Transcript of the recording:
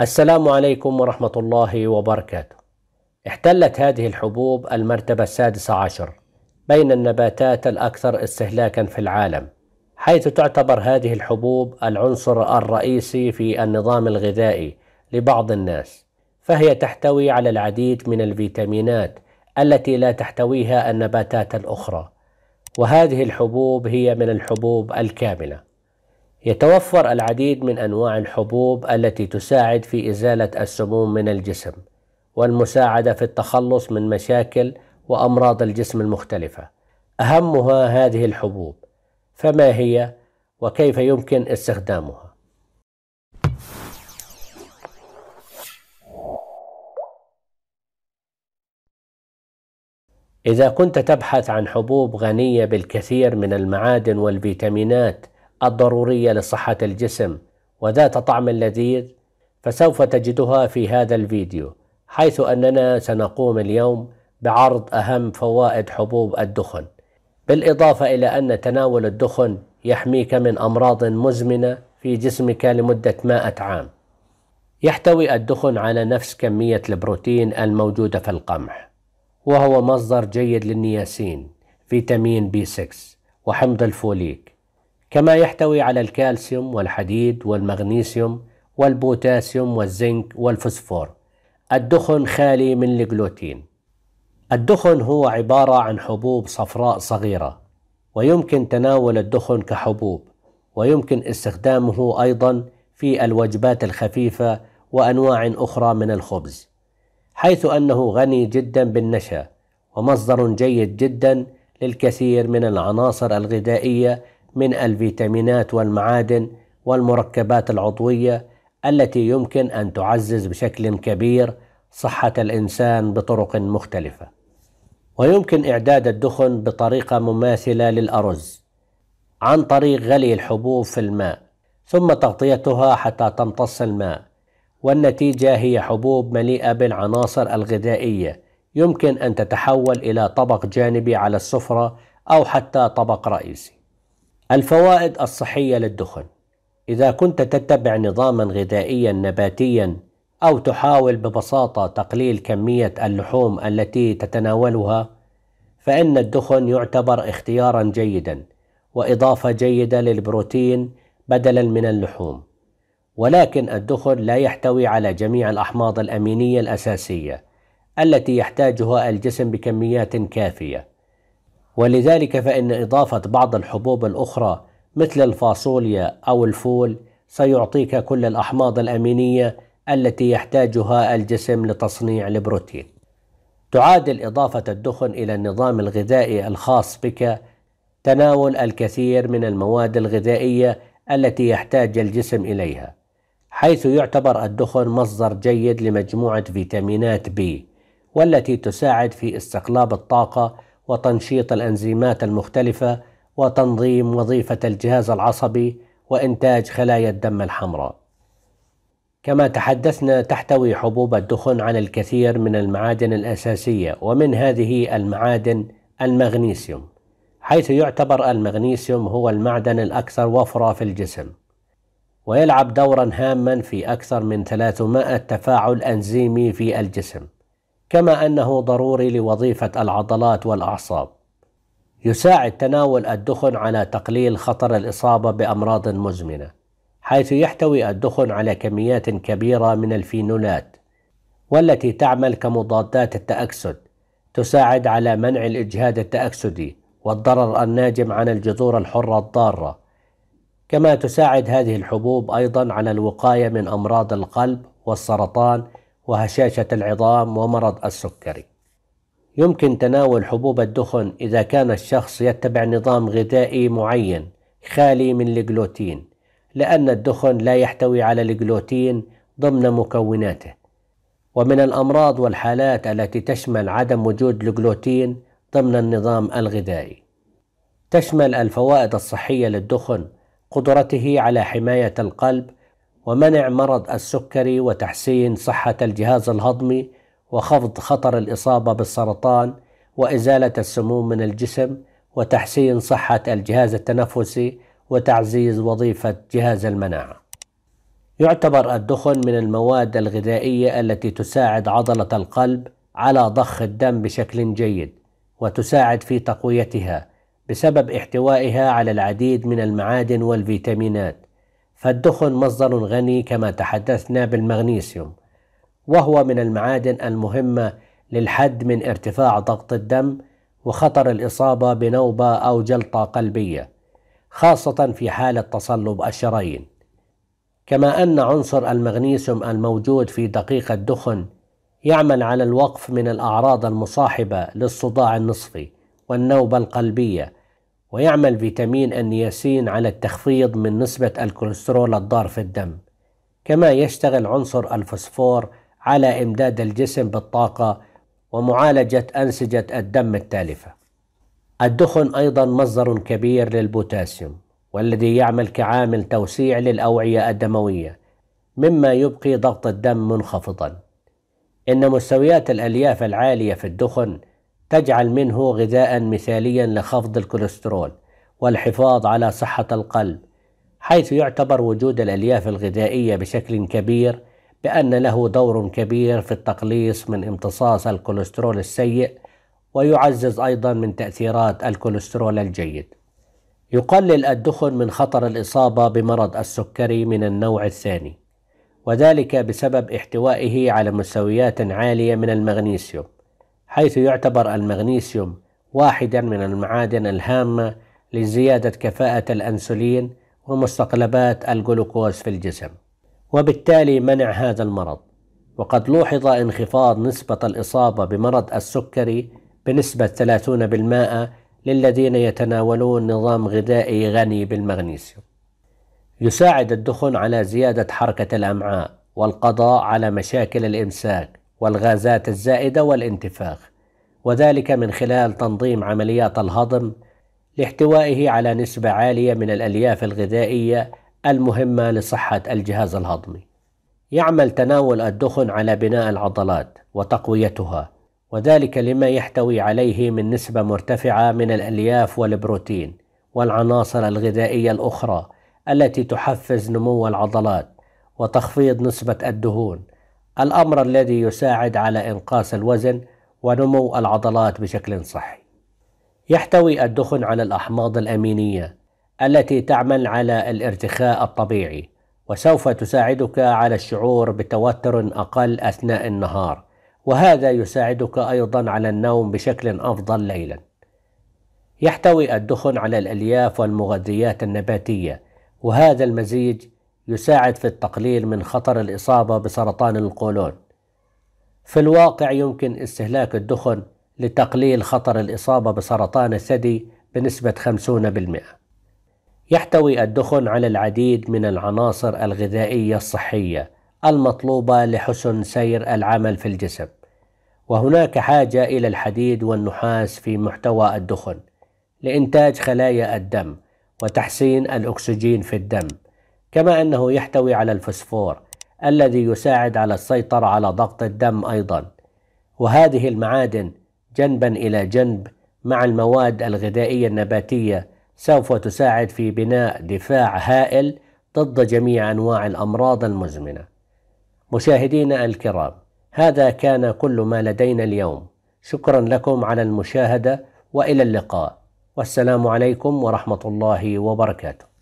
السلام عليكم ورحمة الله وبركاته. احتلت هذه الحبوب المرتبة السادسة عشر بين النباتات الأكثر استهلاكا في العالم، حيث تعتبر هذه الحبوب العنصر الرئيسي في النظام الغذائي لبعض الناس، فهي تحتوي على العديد من الفيتامينات التي لا تحتويها النباتات الأخرى، وهذه الحبوب هي من الحبوب الكاملة. يتوفر العديد من أنواع الحبوب التي تساعد في إزالة السموم من الجسم والمساعدة في التخلص من مشاكل وأمراض الجسم المختلفة أهمها هذه الحبوب فما هي وكيف يمكن استخدامها إذا كنت تبحث عن حبوب غنية بالكثير من المعادن والفيتامينات الضرورية لصحة الجسم وذات طعم لذيذ فسوف تجدها في هذا الفيديو حيث أننا سنقوم اليوم بعرض أهم فوائد حبوب الدخن بالإضافة إلى أن تناول الدخن يحميك من أمراض مزمنة في جسمك لمدة مائة عام يحتوي الدخن على نفس كمية البروتين الموجودة في القمح وهو مصدر جيد للنياسين فيتامين بي 6 وحمض الفوليك كما يحتوي على الكالسيوم والحديد والمغنيسيوم والبوتاسيوم والزنك والفوسفور الدخن خالي من الجلوتين الدخن هو عبارة عن حبوب صفراء صغيرة ويمكن تناول الدخن كحبوب ويمكن استخدامه أيضا في الوجبات الخفيفة وأنواع أخرى من الخبز حيث أنه غني جدا بالنشا ومصدر جيد جدا للكثير من العناصر الغذائية من الفيتامينات والمعادن والمركبات العضويه التي يمكن ان تعزز بشكل كبير صحه الانسان بطرق مختلفه ويمكن اعداد الدخن بطريقه مماثله للارز عن طريق غلي الحبوب في الماء ثم تغطيتها حتى تمتص الماء والنتيجه هي حبوب مليئه بالعناصر الغذائيه يمكن ان تتحول الى طبق جانبي على السفره او حتى طبق رئيسي الفوائد الصحية للدخن إذا كنت تتبع نظاما غذائيا نباتيا أو تحاول ببساطة تقليل كمية اللحوم التي تتناولها فإن الدخن يعتبر اختيارا جيدا وإضافة جيدة للبروتين بدلا من اللحوم ولكن الدخن لا يحتوي على جميع الأحماض الأمينية الأساسية التي يحتاجها الجسم بكميات كافية ولذلك فإن إضافة بعض الحبوب الأخرى مثل الفاصوليا أو الفول سيعطيك كل الأحماض الأمينية التي يحتاجها الجسم لتصنيع البروتين. تعادل إضافة الدخن إلى النظام الغذائي الخاص بك تناول الكثير من المواد الغذائية التي يحتاج الجسم إليها، حيث يعتبر الدخن مصدر جيد لمجموعة فيتامينات بي والتي تساعد في استقلاب الطاقة وتنشيط الأنزيمات المختلفة وتنظيم وظيفة الجهاز العصبي وإنتاج خلايا الدم الحمراء. كما تحدثنا تحتوي حبوب الدخن على الكثير من المعادن الأساسية ومن هذه المعادن المغنيسيوم حيث يعتبر المغنيسيوم هو المعدن الأكثر وفرة في الجسم ويلعب دورا هاما في أكثر من 300 تفاعل أنزيمي في الجسم كما انه ضروري لوظيفه العضلات والاعصاب يساعد تناول الدخن على تقليل خطر الاصابه بامراض مزمنه حيث يحتوي الدخن على كميات كبيره من الفينولات والتي تعمل كمضادات التاكسد تساعد على منع الاجهاد التاكسدي والضرر الناجم عن الجذور الحره الضاره كما تساعد هذه الحبوب ايضا على الوقايه من امراض القلب والسرطان وهشاشة العظام ومرض السكري يمكن تناول حبوب الدخن إذا كان الشخص يتبع نظام غذائي معين خالي من الجلوتين لأن الدخن لا يحتوي على الجلوتين ضمن مكوناته ومن الأمراض والحالات التي تشمل عدم وجود الجلوتين ضمن النظام الغذائي تشمل الفوائد الصحية للدخن قدرته على حماية القلب ومنع مرض السكري وتحسين صحة الجهاز الهضمي وخفض خطر الإصابة بالسرطان وإزالة السموم من الجسم وتحسين صحة الجهاز التنفسي وتعزيز وظيفة جهاز المناعة. يعتبر الدخن من المواد الغذائية التي تساعد عضلة القلب على ضخ الدم بشكل جيد وتساعد في تقويتها بسبب احتوائها على العديد من المعادن والفيتامينات فالدخن مصدر غني كما تحدثنا بالمغنيسيوم وهو من المعادن المهمة للحد من ارتفاع ضغط الدم وخطر الإصابة بنوبة أو جلطة قلبية خاصة في حالة تصلب الشرايين كما أن عنصر المغنيسيوم الموجود في دقيق الدخن يعمل على الوقف من الأعراض المصاحبة للصداع النصفي والنوبة القلبية ويعمل فيتامين النياسين على التخفيض من نسبة الكوليسترول الضار في الدم كما يشتغل عنصر الفوسفور على إمداد الجسم بالطاقة ومعالجة أنسجة الدم التالفة الدخن أيضا مصدر كبير للبوتاسيوم والذي يعمل كعامل توسيع للأوعية الدموية مما يبقي ضغط الدم منخفضا إن مستويات الألياف العالية في الدخن تجعل منه غذاء مثاليا لخفض الكوليسترول والحفاظ على صحة القلب حيث يعتبر وجود الألياف الغذائية بشكل كبير بأن له دور كبير في التقليص من امتصاص الكوليسترول السيء ويعزز أيضا من تأثيرات الكوليسترول الجيد. يقلل الدخن من خطر الإصابة بمرض السكري من النوع الثاني وذلك بسبب احتوائه على مستويات عالية من المغنيسيوم حيث يعتبر المغنيسيوم واحدا من المعادن الهامة لزيادة كفاءة الأنسولين ومستقلبات الجلوكوز في الجسم وبالتالي منع هذا المرض وقد لوحظ انخفاض نسبة الإصابة بمرض السكري بنسبة 30% للذين يتناولون نظام غذائي غني بالمغنيسيوم يساعد الدخن على زيادة حركة الأمعاء والقضاء على مشاكل الإمساك والغازات الزائده والانتفاخ وذلك من خلال تنظيم عمليات الهضم لاحتوائه على نسبه عاليه من الالياف الغذائيه المهمه لصحه الجهاز الهضمي يعمل تناول الدخن على بناء العضلات وتقويتها وذلك لما يحتوي عليه من نسبه مرتفعه من الالياف والبروتين والعناصر الغذائيه الاخرى التي تحفز نمو العضلات وتخفيض نسبه الدهون الأمر الذي يساعد على إنقاص الوزن ونمو العضلات بشكل صحي. يحتوي الدخن على الأحماض الأمينية التي تعمل على الارتخاء الطبيعي وسوف تساعدك على الشعور بتوتر أقل أثناء النهار وهذا يساعدك أيضا على النوم بشكل أفضل ليلا. يحتوي الدخن على الألياف والمغذيات النباتية وهذا المزيج يساعد في التقليل من خطر الإصابة بسرطان القولون في الواقع يمكن استهلاك الدخن لتقليل خطر الإصابة بسرطان الثدي بنسبة 50% يحتوي الدخن على العديد من العناصر الغذائية الصحية المطلوبة لحسن سير العمل في الجسم وهناك حاجة إلى الحديد والنحاس في محتوى الدخن لإنتاج خلايا الدم وتحسين الأكسجين في الدم كما أنه يحتوي على الفسفور الذي يساعد على السيطرة على ضغط الدم أيضا وهذه المعادن جنبا إلى جنب مع المواد الغذائية النباتية سوف تساعد في بناء دفاع هائل ضد جميع أنواع الأمراض المزمنة مشاهدينا الكرام هذا كان كل ما لدينا اليوم شكرا لكم على المشاهدة وإلى اللقاء والسلام عليكم ورحمة الله وبركاته